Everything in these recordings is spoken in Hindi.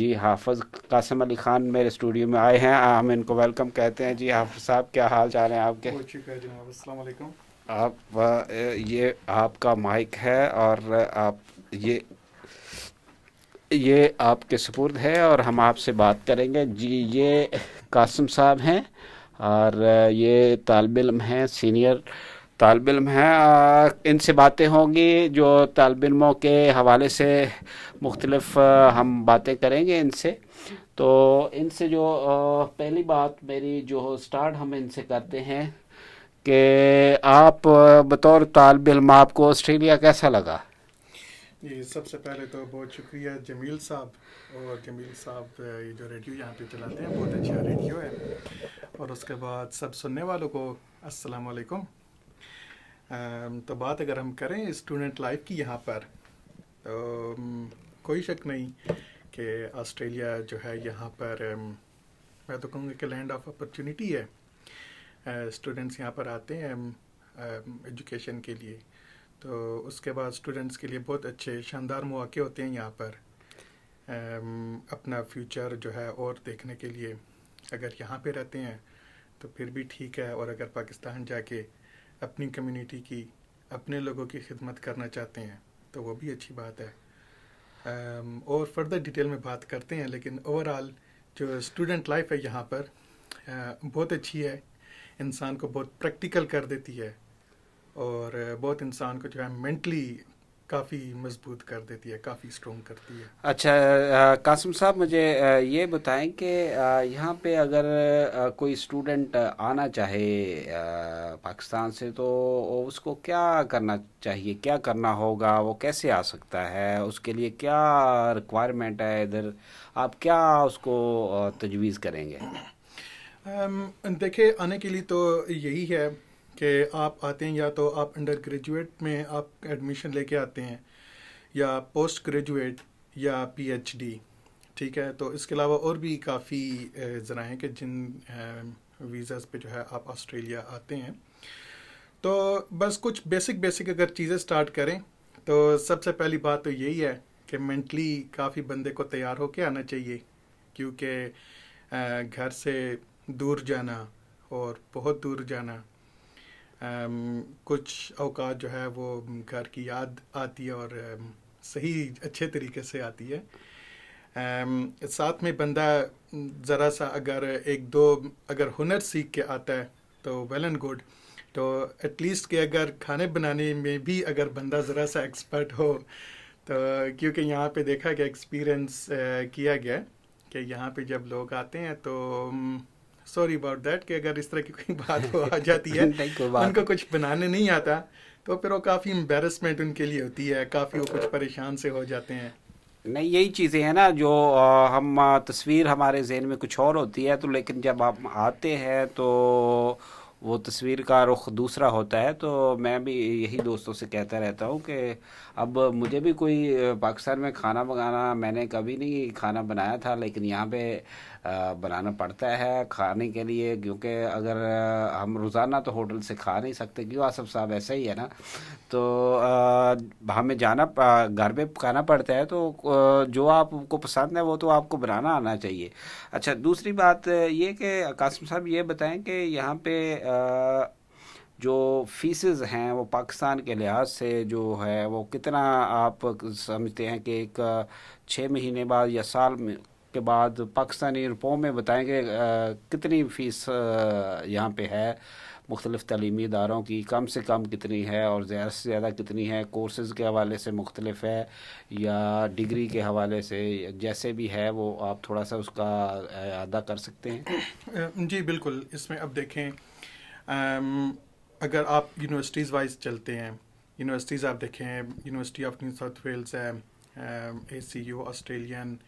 जी हाफज कासिम अली ख़ान मेरे स्टूडियो में आए हैं हम इनको वेलकम कहते हैं जी हाफज साहब क्या हाल चाल हैं आपके आप ये आपका माइक है और आप ये ये आपके सपुर्द है और हम आपसे बात करेंगे जी ये कासिम साहब हैं और ये तालब इम हैं सीनियर तालब इम हैं इनसे बातें होंगी जो तालब इमों के हवाले से मुख्तलफ हम बातें करेंगे इनसे तो इनसे जो पहली बात मेरी जो स्टार्ट हम इनसे करते हैं कि आप बतौर तालब इम आपको ऑस्ट्रेलिया कैसा लगा जी सबसे पहले तो बहुत शुक्रिया जमील साहब और जमील साहब ये जो रेडियो यहाँ पे चलाते हैं बहुत अच्छा रेडियो है और उसके बाद सब सुनने वालों को अस्सलाम वालेकुम Um, तो बात अगर हम करें स्टूडेंट लाइफ की यहाँ पर तो um, कोई शक नहीं कि ऑस्ट्रेलिया जो है यहाँ पर um, मैं तो कहूँगा कि लैंड ऑफ अपॉर्चुनिटी है स्टूडेंट्स uh, यहाँ पर आते हैं एजुकेशन के लिए तो उसके बाद स्टूडेंट्स के लिए बहुत अच्छे शानदार मौके होते हैं यहाँ पर अपना फ्यूचर जो है और देखने के लिए अगर यहाँ पे रहते हैं तो फिर भी ठीक है और अगर पाकिस्तान जाके अपनी कम्युनिटी की अपने लोगों की खिदमत करना चाहते हैं तो वो भी अच्छी बात है um, और फर्दर डिटेल में बात करते हैं लेकिन ओवरऑल जो स्टूडेंट लाइफ है यहाँ पर uh, बहुत अच्छी है इंसान को बहुत प्रैक्टिकल कर देती है और uh, बहुत इंसान को जो है मेंटली काफ़ी मजबूत कर देती है काफ़ी स्ट्रॉन्ग करती है अच्छा आ, कासिम साहब मुझे ये बताएं कि यहाँ पे अगर कोई स्टूडेंट आना चाहे पाकिस्तान से तो उसको क्या करना चाहिए क्या करना होगा वो कैसे आ सकता है उसके लिए क्या रिक्वायरमेंट है इधर आप क्या उसको तजवीज़ करेंगे देखिए आने के लिए तो यही है कि आप आते हैं या तो आप अंडर ग्रेजुएट में आप एडमिशन लेके आते हैं या पोस्ट ग्रेजुएट या पीएचडी ठीक है तो इसके अलावा और भी काफ़ी ज़रा हैं कि जिन वीज़ाज़ पे जो है आप ऑस्ट्रेलिया आते हैं तो बस कुछ बेसिक बेसिक अगर चीज़ें स्टार्ट करें तो सबसे पहली बात तो यही है कि मेंटली काफ़ी बंदे को तैयार होके आना चाहिए क्योंकि घर से दूर जाना और बहुत दूर जाना Um, कुछ अवकात जो है वो घर की याद आती है और सही अच्छे तरीके से आती है um, साथ में बंदा ज़रा सा अगर एक दो अगर हुनर सीख के आता है तो वेल एंड गुड तो एटलीस्ट कि अगर खाने बनाने में भी अगर बंदा ज़रा सा एक्सपर्ट हो तो क्योंकि यहाँ पे देखा गया एक्सपीरियंस किया गया कि यहाँ पे जब लोग आते हैं तो सॉरी अबाउट दैट कि अगर इस तरह की कोई बात हो आ जाती है उनको कुछ बनाने नहीं आता तो फिर वो काफ़ी एम्बेरसमेंट उनके लिए होती है काफ़ी वो कुछ परेशान से हो जाते हैं नहीं यही चीज़ें हैं ना जो हम तस्वीर हमारे जहन में कुछ और होती है तो लेकिन जब आप आते हैं तो वो तस्वीर का रुख दूसरा होता है तो मैं भी यही दोस्तों से कहता रहता हूँ कि अब मुझे भी कोई पाकिस्तान में खाना बनाना मैंने कभी नहीं खाना बनाया था लेकिन यहाँ पे बनाना पड़ता है खाने के लिए क्योंकि अगर हम रोज़ाना तो होटल से खा नहीं सकते क्यों आसफ साहब ऐसा ही है ना तो हमें जाना घर पर खाना पड़ता है तो जो आपको पसंद है वो तो आपको बनाना आना चाहिए अच्छा दूसरी बात ये कि कासिम साहब ये बताएं कि यहाँ पे जो फीसज़ हैं वो पाकिस्तान के लिहाज से जो है वो कितना आप समझते हैं कि एक छः महीने बाद या साल में के बाद पाकिस्तानी रुपयों में बताएं कि कितनी फ़ीस यहाँ पे है मुख्तलिफ़ तलीमी इदारों की कम से कम कितनी है और ज़्यादा से ज़्यादा कितनी है कोर्सेज़ के हवाले से मुख्तलिफ है या डिग्री के हवाले से जैसे भी है वो आप थोड़ा सा उसका अदा कर सकते हैं जी बिल्कुल इसमें अब देखें अगर आप यूनिवर्सिटीज़ वाइज चलते हैं यूनिवर्सिटीज़ आप देखें university of New South Wales है A C U Australian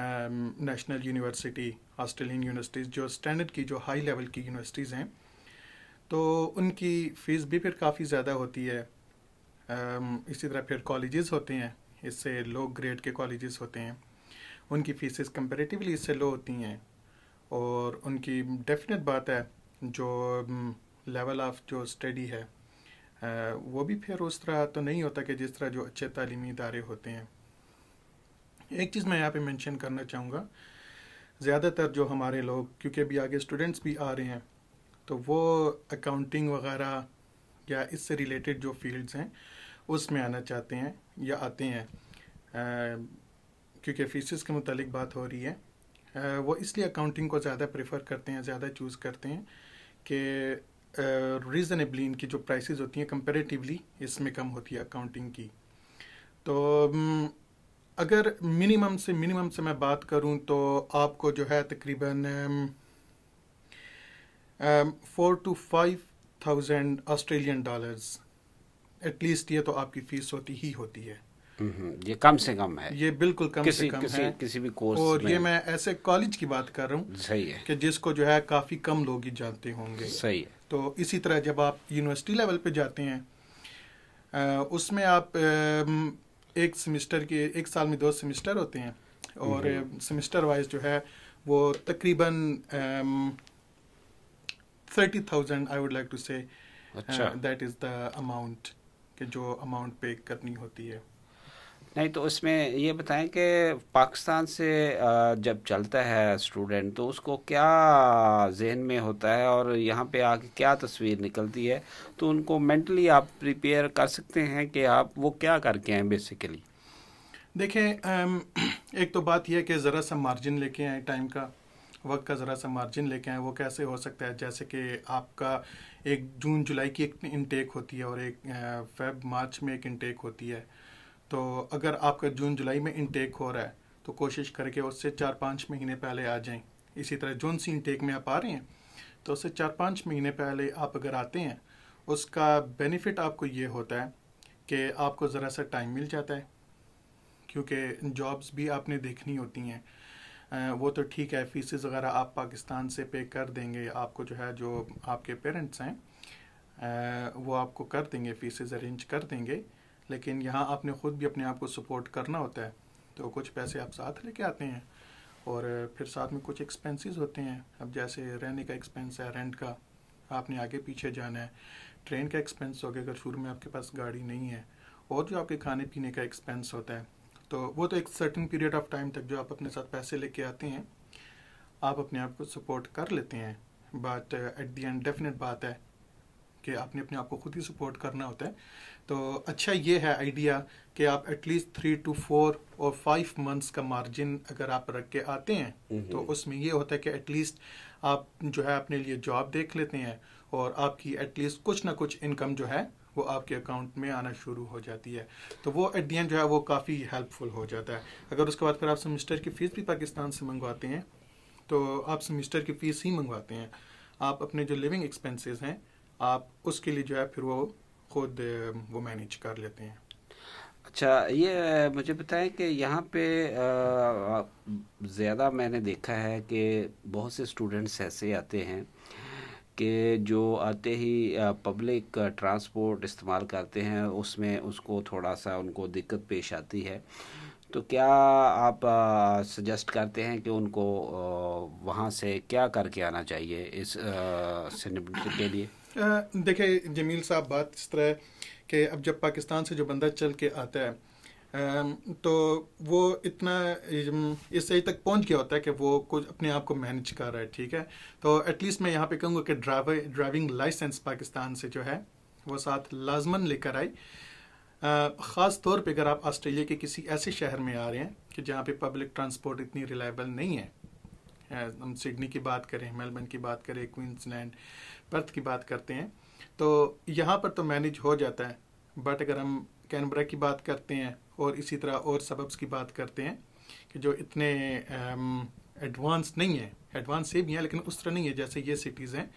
National University Australian universities जो स्टैंडर्ड की जो हाई लेवल की यूनिवर्सिटीज़ हैं तो उनकी फ़ीस भी फिर काफ़ी ज़्यादा होती है um, इसी तरह फिर कॉलेजेस होते हैं इससे लो ग्रेड के कॉलेजेस होते हैं उनकी फ़ीसेस कंपेरेटिवली इससे लो होती हैं और उनकी डेफिनेट बात है जो लेवल um, ऑफ जो स्टडी है uh, वो भी फिर उस तरह तो नहीं होता कि जिस तरह जो अच्छे तालीमी इदारे होते हैं एक चीज़ मैं यहाँ पे मेंशन करना चाहूँगा ज़्यादातर जो हमारे लोग क्योंकि अभी आगे स्टूडेंट्स भी आ रहे हैं तो वो अकाउंटिंग वगैरह या इससे रिलेटेड जो फील्ड्स हैं उसमें आना चाहते हैं या आते हैं क्योंकि फीसिस के मतलब बात हो रही है आ, वो इसलिए अकाउंटिंग को ज़्यादा प्रेफर करते हैं ज़्यादा चूज़ करते हैं कि रीज़नेबली इनकी जो प्राइसेस होती हैं कंपेरेटिवली इसमें कम होती है अकाउंटिंग की तो अगर मिनिमम से मिनिमम से मैं बात करूं तो आपको जो है तकरीबन four to five thousand Australian dollars at least ये तो आपकी फीस होती ही होती है हम्म, ये कम से कम है ये बिल्कुल कम किसी, से कम किसी, है किसी भी कोर्स और में। ये मैं ऐसे कॉलेज की बात कर रहा हूँ सही है कि जिसको जो है काफ़ी कम लोग ही जानते होंगे सही है तो इसी तरह जब आप यूनिवर्सिटी लेवल पे जाते हैं उसमें आप एक सेमेस्टर के एक साल में दो सेमेस्टर होते हैं और हम्म। सेमेस्टर वाइज जो है वो तकरीबन thirty thousand I would like to say that is the amount के जो अमाउंट पे करनी होती है नहीं तो उसमें ये बताएं कि पाकिस्तान से जब चलता है स्टूडेंट तो उसको क्या जहन में होता है और यहाँ पे आके क्या तस्वीर निकलती है तो उनको मेंटली आप प्रिपेयर कर सकते हैं कि आप वो क्या करके आए बेसिकली देखें एक तो बात यह है कि ज़रा सा मार्जिन लेके आए टाइम का वक्त का ज़रा सा मार्जिन लेके आए वो कैसे हो सकता है जैसे कि आपका एक जून जुलाई की एक इनटेक होती है और एक फेब मार्च में एक इनटेक होती है तो अगर आपका जून जुलाई में इनटेक हो रहा है तो कोशिश करके उससे चार पाँच महीने पहले आ जाएं इसी तरह जून सी इनटेक में आप आ रहे हैं तो उससे चार पाँच महीने पहले आप अगर आते हैं उसका बेनिफिट आपको ये होता है कि आपको ज़रा सा टाइम मिल जाता है क्योंकि जॉब्स भी आपने देखनी होती हैं वो तो ठीक है फीसिस वगैरह आप पाकिस्तान से पे कर देंगे आपको जो है जो आपके पेरेंट्स हैं वो आपको कर देंगे फीसिस अरेंज कर देंगे लेकिन यहाँ आपने ख़ुद भी अपने आप को सपोर्ट करना होता है तो कुछ पैसे आप साथ लेके आते हैं और फिर साथ में कुछ एक्सपेंसेस होते हैं अब जैसे रहने का एक्सपेंस है रेंट का आपने आगे पीछे जाना है ट्रेन का एक्सपेंस हो गया अगर शुरू में आपके पास गाड़ी नहीं है और जो आपके खाने पीने का एक्सपेंस होता है तो वो तो एक सर्टन पीरियड ऑफ टाइम तक जो आप अपने साथ पैसे लेके आते हैं आप अपने आप को सपोर्ट कर लेते हैं but at the end definite बात है कि आपने अपने आप को खुद ही सपोर्ट करना होता है तो अच्छा ये है आइडिया कि आप एटलीस्ट थ्री टू फोर और फाइव मंथ्स का मार्जिन अगर आप रख के आते हैं तो उसमें ये होता है कि एटलीस्ट आप जो है अपने लिए जॉब देख लेते हैं और आपकी एटलीस्ट कुछ ना कुछ इनकम जो है वो आपके अकाउंट में आना शुरू हो जाती है तो वो एट दी एंड जो है वो काफ़ी हेल्पफुल हो जाता है अगर उसके बाद फिर आप सेमिस्टर की फ़ीस भी पाकिस्तान से मंगवाते हैं तो आप सेमिस्टर की फ़ीस ही मंगवाते हैं आप अपने जो लिविंग एक्सपेंसेस हैं आप उसके लिए जो है फिर वो खुद वो मैनेज कर लेते हैं अच्छा ये मुझे बताएं कि यहाँ पे ज़्यादा मैंने देखा है कि बहुत से स्टूडेंट्स ऐसे आते हैं कि जो आते ही पब्लिक ट्रांसपोर्ट इस्तेमाल करते हैं उसमें उसको थोड़ा सा उनको दिक्कत पेश आती है तो क्या आप सजेस्ट करते हैं कि उनको वहाँ से क्या करके आना चाहिए इस के लिए देखिए जमील साहब बात इस तरह कि अब जब पाकिस्तान से जो बंदा चल के आता है तो वो इतना इस एज तक पहुंच गया होता है कि वो कुछ अपने आप को मैनेज कर रहा है ठीक है तो एटलीस्ट मैं यहाँ पे कहूँगा कि ड्राइवर ड्राइविंग लाइसेंस पाकिस्तान से जो है वो साथ लाजमन लेकर आई ख़ास तौर पे अगर आप ऑस्ट्रेलिया के किसी ऐसे शहर में आ रहे हैं कि जहाँ पे पब्लिक ट्रांसपोर्ट इतनी रिलायबल नहीं है हम सिडनी की बात करें मेलबर्न की बात करें क्वींसलैंड पर्थ की बात करते हैं तो यहाँ पर तो मैनेज हो जाता है बट अगर हम कैनबरा की बात करते हैं और इसी तरह और सबब्स की बात करते हैं कि जो इतने एडवांस um, नहीं है एडवांस से भी हैं लेकिन उस तरह नहीं है जैसे ये सिटीज़ हैं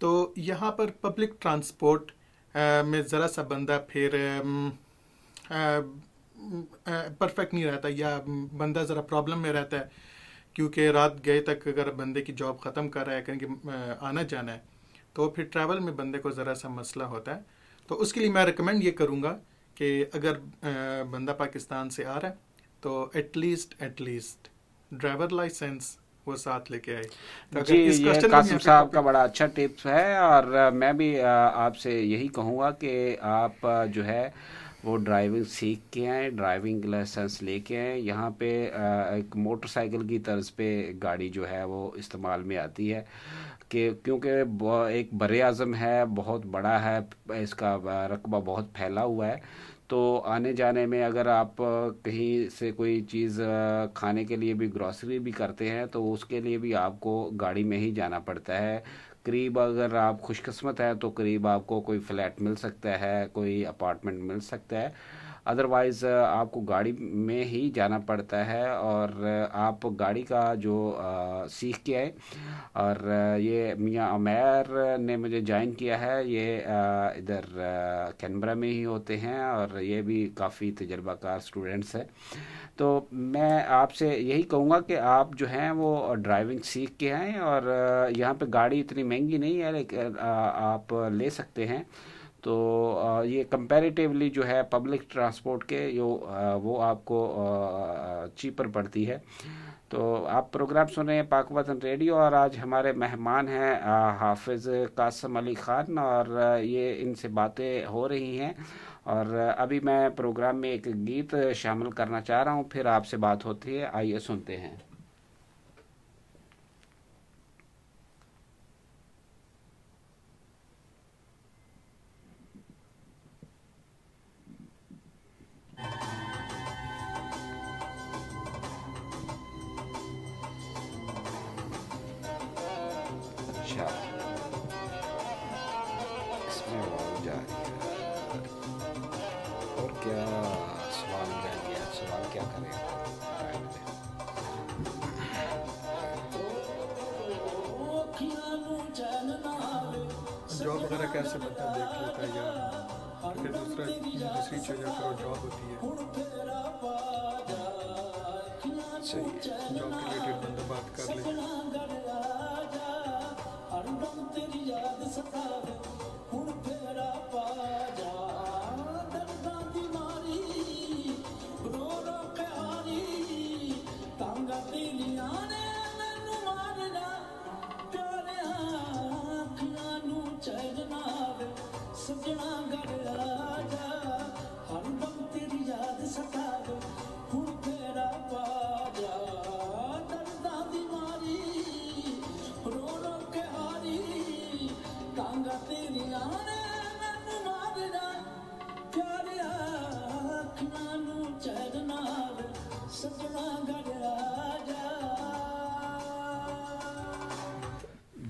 तो यहाँ पर पब्लिक ट्रांसपोर्ट uh, में ज़रा सा बंदा फिर परफेक्ट um, uh, uh, नहीं रहता या बंदा ज़रा प्रॉब्लम में रहता है क्योंकि रात गए तक अगर बंदे की जॉब ख़त्म कर रहा है कहीं आना जाना है तो फिर ट्रैवल में बंदे को ज़रा सा मसला होता है तो उसके लिए मैं रिकमेंड ये करूँगा कि अगर बंदा पाकिस्तान से आ रहा है तो एटलीस्ट एटलीस्ट ड्राइवर लाइसेंस वो साथ लेके आए तो जी ये कासिम साहब का बड़ा अच्छा टिप्स है और मैं भी आपसे यही कहूँगा कि आप जो है वो ड्राइविंग सीख के आए ड्राइविंग लाइसेंस लेके आए यहाँ पे एक मोटरसाइकिल की तर्ज पे गाड़ी जो है वो इस्तेमाल में आती है कि क्योंकि एक बर आज़म है बहुत बड़ा है इसका रकबा बहुत फैला हुआ है तो आने जाने में अगर आप कहीं से कोई चीज़ खाने के लिए भी ग्रॉसरी भी करते हैं तो उसके लिए भी आपको गाड़ी में ही जाना पड़ता है करीब अगर आप खुशकस्मत हैं तो करीब आपको कोई फ्लैट मिल सकता है कोई अपार्टमेंट मिल सकता है अदरवाइज़ uh, आपको गाड़ी में ही जाना पड़ता है और uh, आप गाड़ी का जो uh, सीख के आए और ये मियाँ अमेर ने मुझे ज्वाइन किया है ये इधर कैनबरा में ही होते हैं और ये भी काफ़ी तजर्बाकार स्टूडेंट्स हैं तो मैं आपसे यही कहूँगा कि आप जो हैं वो ड्राइविंग सीख के आएँ और यहाँ पे गाड़ी इतनी महंगी नहीं है लेकिन आप ले सकते हैं तो ये कंपैरेटिवली जो है पब्लिक ट्रांसपोर्ट के जो वो आपको चीपर पड़ती है तो आप प्रोग्राम सुन रहे हैं पाक वतन रेडियो और आज हमारे मेहमान हैं हाफिज़ कासम अली ख़ान और ये इनसे बातें हो रही हैं और अभी मैं प्रोग्राम में एक गीत शामिल करना चाह रहा हूँ फिर आपसे बात होती है आइए सुनते हैं टीचर या फिर जॉब होती है सही जॉब रिलेटेड बंदा बात कर ले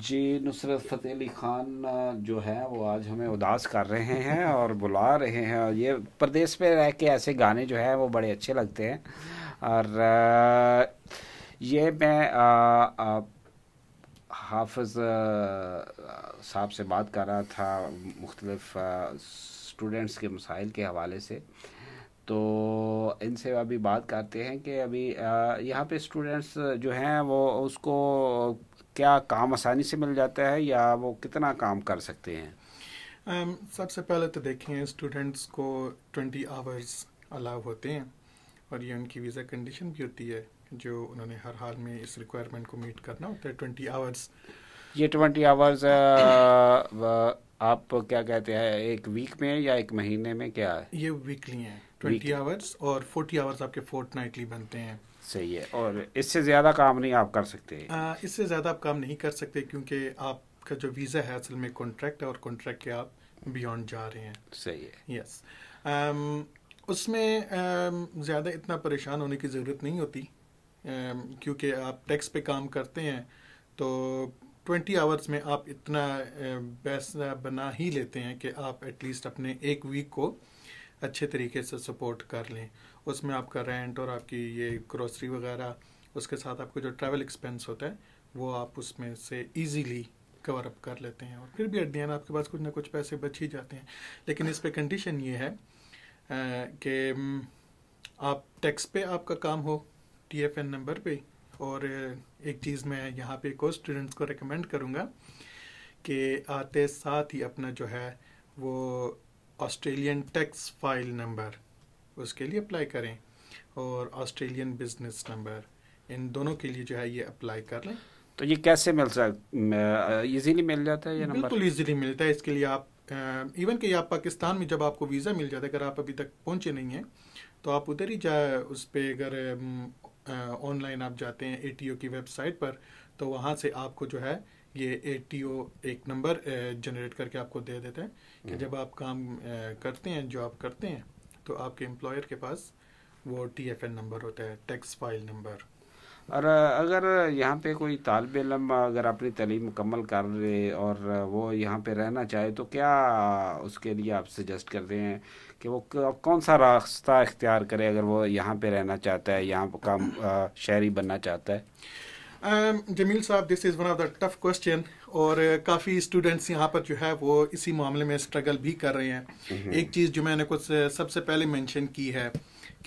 जी नुसरत फ़तेह अली ख़ान जो है वो आज हमें उदास कर रहे हैं और बुला रहे हैं और ये प्रदेश में रह के ऐसे गाने जो है वो बड़े अच्छे लगते हैं और ये मैं हाफज साहब से बात कर रहा था मुख्तलफ़ स्टूडेंट्स के मसाइल के हवाले से तो इनसे अभी बात करते हैं कि अभी यहाँ पे स्टूडेंट्स जो हैं वो उसको क्या काम आसानी से मिल जाता है या वो कितना काम कर सकते हैं um, सबसे पहले तो देखें स्टूडेंट्स को ट्वेंटी आवर्स अलाउ होते हैं और ये उनकी वीज़ा कंडीशन भी होती है जो उन्होंने हर हाल में इस रिक्वायरमेंट को मीट करना होता है ट्वेंटी आवर्स ये ट्वेंटी uh, आवर्स आप क्या कहते हैं एक वीक में या एक महीने में क्या है ये वीकली हैं ट्वेंटी आवर्स और फोर्टी आवर्स आपके फोर्थ नाइटली बनते हैं सही है और इससे ज़्यादा काम नहीं आप कर सकते इससे ज़्यादा आप काम नहीं कर सकते क्योंकि आपका जो वीज़ा है असल में कॉन्ट्रैक्ट है और कॉन्ट्रैक्ट के आप बियॉन्ड जा रहे हैं सही है यस um, उसमें um, ज़्यादा इतना परेशान होने की ज़रूरत नहीं होती um, क्योंकि आप टैक्स पे काम करते हैं तो ट्वेंटी आवर्स में आप इतना बेस्ट uh, uh, बना ही लेते हैं कि आप एटलीस्ट अपने एक वीक को अच्छे तरीके से सपोर्ट कर लें उसमें आपका रेंट और आपकी ये ग्रोसरी वगैरह उसके साथ आपको जो ट्रैवल एक्सपेंस होता है वो आप उसमें से ईज़िली कवर अप कर लेते हैं और फिर भी एट आपके पास कुछ ना कुछ पैसे बच ही जाते हैं लेकिन इस पर कंडीशन ये है कि आप टैक्स पे आपका काम हो टी एफ एन नंबर पे और एक चीज़ मैं यहाँ पे को स्टूडेंट्स को रिकमेंड करूँगा कि आते साथ ही अपना जो है वो ऑस्ट्रेलियन टैक्स फाइल नंबर उसके लिए अप्लाई करें और ऑस्ट्रेलियन बिजनेस नंबर इन दोनों के लिए जो है ये अप्लाई कर लें तो ये कैसे मिल सकता इजीली मिल जाता है ये नंबर बिल्कुल इजीली मिलता है इसके लिए आप इवन कि आप पाकिस्तान में जब आपको वीज़ा मिल जाता है अगर आप अभी तक पहुंचे नहीं हैं तो आप उधर ही जाए उस पर अगर ऑनलाइन आप जाते हैं ए की वेबसाइट पर तो वहाँ से आपको जो है ये ए एक नंबर जनरेट करके आपको दे देते हैं कि हम्म। जब आप काम करते हैं जॉब करते हैं तो आपके एम्प्लॉयर के पास वो टी एफ एन नंबर होता है टैक्स फाइल नंबर और अगर यहाँ पे कोई तालब इलम अगर अपनी तलीम मुकम्मल कर ले और वो यहाँ पे रहना चाहे तो क्या उसके लिए आप सजेस्ट करते हैं कि वो कौन सा रास्ता इख्तियार करे अगर वो यहाँ पे रहना चाहता है यहाँ का शहरी बनना चाहता है जमील um, साहब this is one of the tough question और uh, काफ़ी स्टूडेंट्स यहाँ पर जो है वो इसी मामले में स्ट्रगल भी कर रहे हैं mm-hmm. एक चीज़ जो मैंने कुछ uh, सबसे पहले मेंशन की है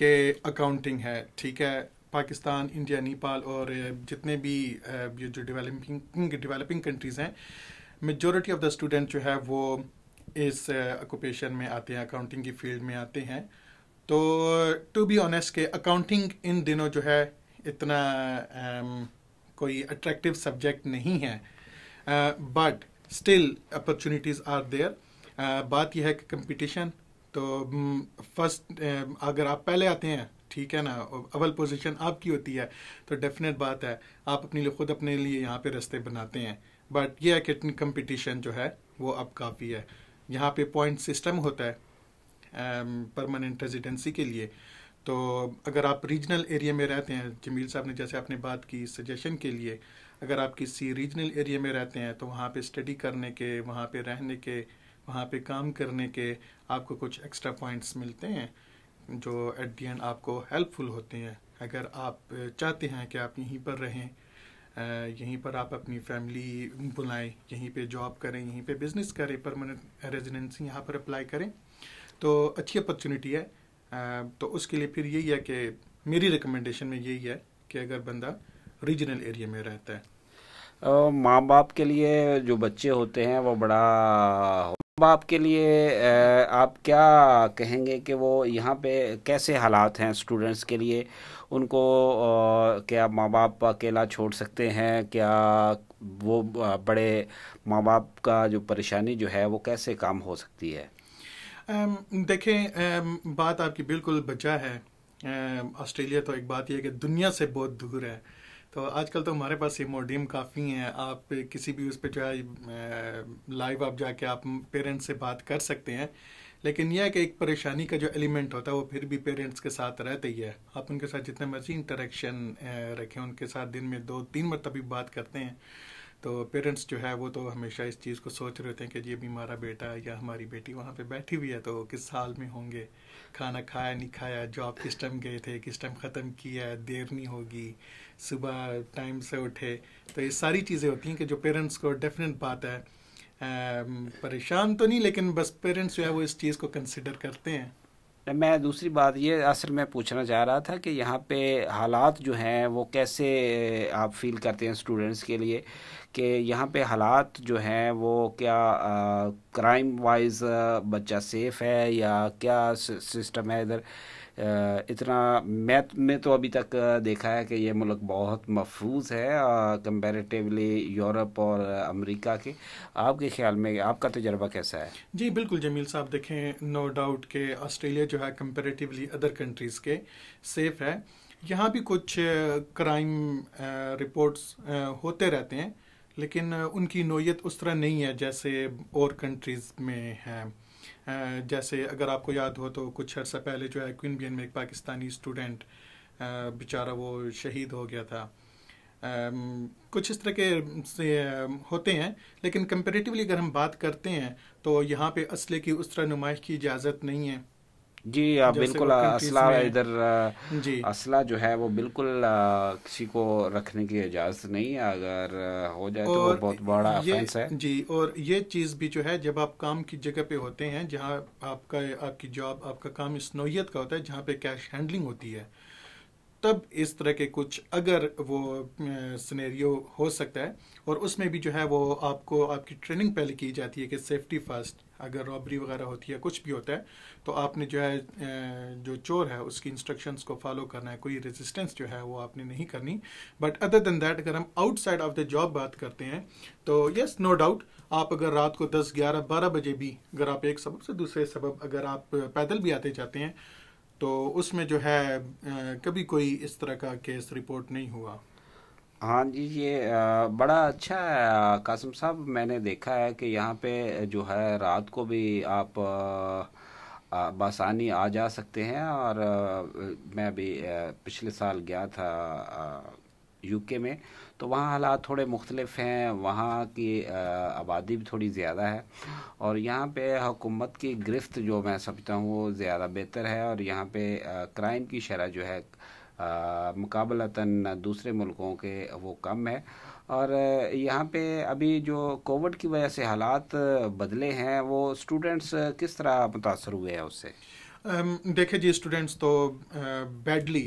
कि अकाउंटिंग है ठीक है पाकिस्तान इंडिया नेपाल और uh, जितने भी ये जो डेवलपिंग डेवलपिंग कंट्रीज़ हैं मेजोरिटी ऑफ द स्टूडेंट जो है वो इस ऑक्यूपेशन में आते हैं अकाउंटिंग की फील्ड में आते हैं तो टू बी ऑनेस्ट के अकाउंटिंग इन दिनों जो है इतना um, कोई अट्रैक्टिव सब्जेक्ट नहीं है but still opportunities are there बात यह है कि कंपटीशन तो फर्स्ट mm, um, अगर आप पहले आते हैं ठीक है ना अव्वल पोजीशन आपकी होती है तो डेफिनेट बात है आप अपने लिए खुद अपने लिए यहाँ पे रास्ते बनाते हैं बट ये है कि कंपटीशन जो है वो अब काफ़ी है यहाँ पे पॉइंट सिस्टम होता है परमानेंट um, रेजिडेंसी के लिए तो अगर आप रीजनल एरिया में रहते हैं जमील साहब ने जैसे आपने बात की सजेशन के लिए अगर आप किसी रीजनल एरिया में रहते हैं तो वहाँ पे स्टडी करने के वहाँ पे रहने के वहाँ पे काम करने के आपको कुछ एक्स्ट्रा पॉइंट्स मिलते हैं जो एट दी एंड आपको हेल्पफुल होते हैं अगर आप चाहते हैं कि आप यहीं पर रहें यहीं पर आप अपनी फैमिली बुलाएं यहीं पे जॉब करें यहीं पे बिजनेस करें परमानेंट रेजिडेंसी यहाँ पर अप्लाई करें तो अच्छी अपॉर्चुनिटी है तो उसके लिए फिर यही है कि मेरी रिकमेंडेशन में यही है कि अगर बंदा रीजनल एरिया में रहता है माँ बाप के लिए जो बच्चे होते हैं वो बड़ा माँ बाप के लिए आप क्या कहेंगे कि वो यहाँ पे कैसे हालात हैं स्टूडेंट्स के लिए उनको क्या माँ बाप अकेला छोड़ सकते हैं क्या वो बड़े माँ बाप का जो परेशानी जो है वो कैसे काम हो सकती है Um, देखें um, बात आपकी बिल्कुल बचा है um, ऑस्ट्रेलिया तो एक बात यह है कि दुनिया से बहुत दूर है तो आजकल तो हमारे पास इमोडियम काफ़ी हैं आप किसी भी उस पर जो है लाइव आप जाके आप पेरेंट्स से बात कर सकते हैं लेकिन यह है कि एक परेशानी का जो एलिमेंट होता है वो फिर भी पेरेंट्स के साथ रहता ही है आप उनके साथ जितने मर्जी इंटरेक्शन uh, रखें उनके साथ दिन में दो तीन मरतबी बात करते हैं तो पेरेंट्स जो है वो तो हमेशा इस चीज़ को सोच रहे होते हैं कि ये भी हमारा बेटा या हमारी बेटी वहाँ पे बैठी हुई है तो किस हाल में होंगे खाना खाया नहीं खाया जॉब किस टाइम गए थे किस टाइम ख़त्म किया देर नहीं होगी सुबह टाइम से उठे तो ये सारी चीज़ें होती हैं कि जो पेरेंट्स को डेफिनेट बात है परेशान तो नहीं लेकिन बस पेरेंट्स जो है वो इस चीज़ को कंसिडर करते हैं मैं दूसरी बात ये असल में पूछना चाह रहा था कि यहाँ पे हालात जो हैं वो कैसे आप फील करते हैं स्टूडेंट्स के लिए कि यहाँ पे हालात जो हैं वो क्या क्राइम वाइज बच्चा सेफ़ है या क्या सिस्टम है इधर इतना मैथ में तो अभी तक देखा है कि ये मुल्क बहुत महफूज है कंपेरेटिवली यूरोप और अमेरिका के आपके ख्याल में आपका तजर्बा कैसा है जी बिल्कुल जमील साहब देखें नो डाउट के ऑस्ट्रेलिया जो है कंपेरेटिवली अदर कंट्रीज़ के सेफ़ है यहाँ भी कुछ क्राइम रिपोर्ट्स होते रहते हैं लेकिन उनकी नोयत उस तरह नहीं है जैसे और कंट्रीज़ में है जैसे अगर आपको याद हो तो कुछ अर्सा पहले जो है क्विन बियन में एक पाकिस्तानी स्टूडेंट बेचारा वो शहीद हो गया था कुछ इस तरह के से होते हैं लेकिन कंपेरेटिवली अगर हम बात करते हैं तो यहाँ पे असले की उस तरह नुमाइश की इजाज़त नहीं है जी बिल्कुल असला इधर असला जो है वो बिल्कुल आ, किसी को रखने की इजाज़त नहीं है अगर हो जाए तो वो बहुत बड़ा ऑफेंस है जी और ये चीज़ भी जो है जब आप काम की जगह पे होते हैं जहाँ आपका आपकी जॉब आपका काम इस नोयत का होता है जहाँ पे कैश हैंडलिंग होती है तब इस तरह के कुछ अगर वो सिनेरियो हो सकता है और उसमें भी जो है वो आपको आपकी ट्रेनिंग पहले की जाती है कि सेफ्टी फर्स्ट अगर रॉबरी वगैरह होती है कुछ भी होता है तो आपने जो है जो चोर है उसकी इंस्ट्रक्शंस को फॉलो करना है कोई रेजिस्टेंस जो है वो आपने नहीं करनी बट अदर देन दैट अगर हम आउटसाइड ऑफ द जॉब बात करते हैं तो यस नो डाउट आप अगर रात को 10, 11, 12 बजे भी अगर आप एक सबब से दूसरे सबब अगर आप पैदल भी आते जाते हैं तो उसमें जो है कभी कोई इस तरह का केस रिपोर्ट नहीं हुआ हाँ जी ये बड़ा अच्छा है कासम साहब मैंने देखा है कि यहाँ पे जो है रात को भी आप बासानी आ जा सकते हैं और मैं अभी पिछले साल गया था यूके में तो वहाँ हालात थोड़े मुख्तलफ हैं वहाँ की आबादी भी थोड़ी ज़्यादा है और यहाँ पे हुकूमत की गिरफ्त जो मैं समझता हूँ वो ज़्यादा बेहतर है और यहाँ पे क्राइम की शरह जो है मुकाबलता दूसरे मुल्कों के वो कम है और यहाँ पे अभी जो कोविड की वजह से हालात बदले हैं वो स्टूडेंट्स किस तरह मुतासर हुए हैं उससे देखिए जी स्टूडेंट्स तो बैडली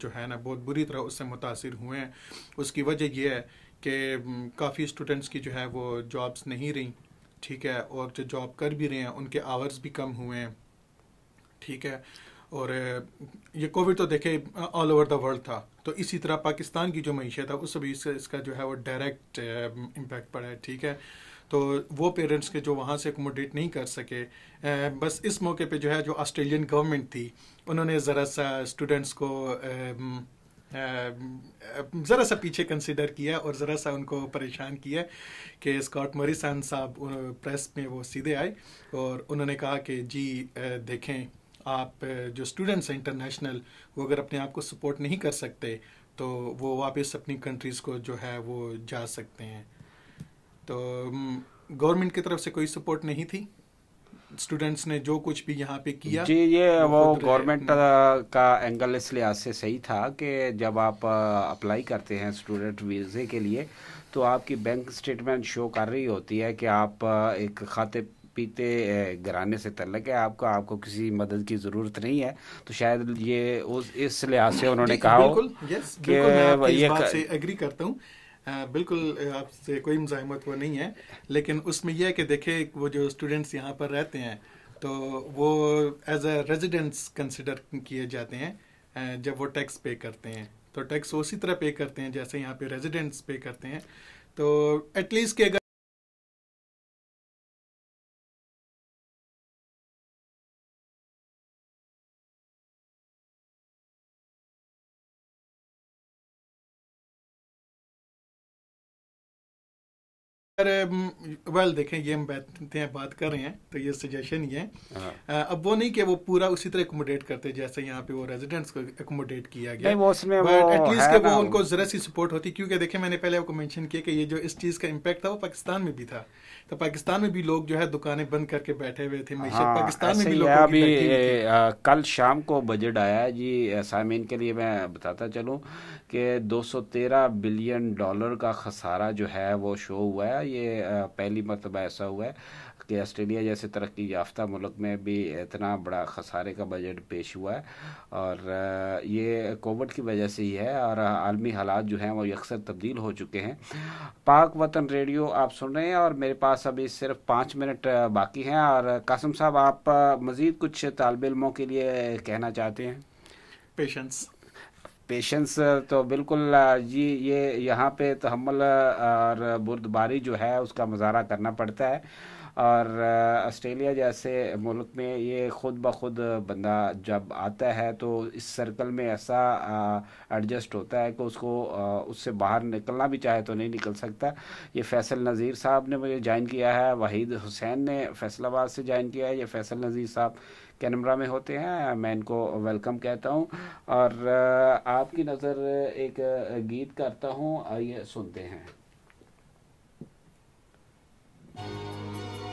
जो है ना बहुत बुरी तरह उससे मुतासर हुए हैं उसकी वजह यह है कि काफ़ी स्टूडेंट्स की जो है वो जॉब्स नहीं रहीं ठीक है और जो जॉब कर भी रहे हैं उनके आवर्स भी कम हुए हैं ठीक है और ये कोविड तो देखे ऑल ओवर द वर्ल्ड था तो इसी तरह पाकिस्तान की जो मीशत है उससे भी इसका, इसका जो है वो डायरेक्ट इम्पेक्ट पड़ा है ठीक है तो वो पेरेंट्स के जो वहाँ से एकोमोडेट नहीं कर सके बस इस मौके पे जो है जो ऑस्ट्रेलियन गवर्नमेंट थी उन्होंने ज़रा सा स्टूडेंट्स को ज़रा सा पीछे कंसिडर किया और ज़रा सा उनको परेशान किया कि स्कॉट मोरिसन साहब प्रेस में वो सीधे आए और उन्होंने कहा कि जी देखें आप जो स्टूडेंट्स हैं इंटरनेशनल वो अगर अपने आप को सपोर्ट नहीं कर सकते तो वो वापस अपनी कंट्रीज़ को जो है वो जा सकते हैं तो गवर्नमेंट की तरफ से कोई सपोर्ट नहीं थी स्टूडेंट्स ने जो कुछ भी यहाँ पे किया जी ये वो गवर्नमेंट हम्म। का एंगल इस लिहाज से सही था कि जब आप अप्लाई करते हैं स्टूडेंट वीज़े के लिए तो आपकी बैंक स्टेटमेंट शो कर रही होती है कि आप एक खाते पीते घराने से तलक है आपको आपको किसी मदद की ज़रूरत नहीं है तो शायद ये उस इस लिहाज से उन्होंने कहा हो कि ये बात से एग्री करता हूँ बिल्कुल आपसे कोई मजामत वो नहीं है लेकिन उसमें यह है कि देखे वो जो स्टूडेंट्स यहाँ पर रहते हैं तो वो एज अ रेजिडेंट्स कंसिडर किए जाते हैं जब वो टैक्स पे करते हैं तो टैक्स उसी तरह पे करते हैं जैसे यहाँ पे रेजिडेंट्स पे करते हैं तो एटलीस्ट के अगर वेल देखें ये हम बैठते हैं बात कर रहे हैं तो ये सजेशन ये है हाँ। अब वो नहीं कि वो पूरा उसी तरह एकोमोडेट करते जैसे यहाँ पे वो रेजिडेंट्स को एकोमोडेट किया गया बट एटलीस्ट के वो उनको जरा सी सपोर्ट होती क्योंकि देखें मैंने पहले आपको मैंशन किया कि ये जो इस चीज़ का इम्पैक्ट था वो पाकिस्तान में भी था तो पाकिस्तान में भी लोग जो है दुकानें बंद करके बैठे हुए थे हाँ, पाकिस्तान में भी लोग अभी कल शाम को बजट आया जी सामीन के लिए मैं बताता चलूं कि 213 बिलियन डॉलर का खसारा जो है वो शो हुआ है ये पहली मतलब ऐसा हुआ है कि ऑस्ट्रेलिया जैसे तरक्की याफ्ता मुल्क में भी इतना बड़ा खसारे का बजट पेश हुआ है और ये कोविड की वजह से ही है और आलमी हालात जो हैं वो अक्सर तब्दील हो चुके हैं पाक वतन रेडियो आप सुन रहे हैं और मेरे पास अभी सिर्फ पाँच मिनट बाकी हैं और कासम साहब आप मज़ीद कुछ तालब इलमों के लिए कहना चाहते हैं पेशेंस पेशेंस तो बिल्कुल जी ये यहाँ पे तहमल और बुर्दबारी जो है उसका मुजाहरा करना पड़ता है और ऑस्ट्रेलिया जैसे मुल्क में ये ख़ुद ब खुद बंदा जब आता है तो इस सर्कल में ऐसा एडजस्ट होता है कि उसको आ, उससे बाहर निकलना भी चाहे तो नहीं निकल सकता ये फैसल नज़ीर साहब ने मुझे ज्वाइन किया है वहीद हुसैन ने फैसलाबाद से ज्वाइन किया है ये फैसल नज़ीर साहब कैनमरा में होते हैं मैं इनको वेलकम कहता हूँ और आपकी नज़र एक गीत करता हूँ आइए सुनते हैं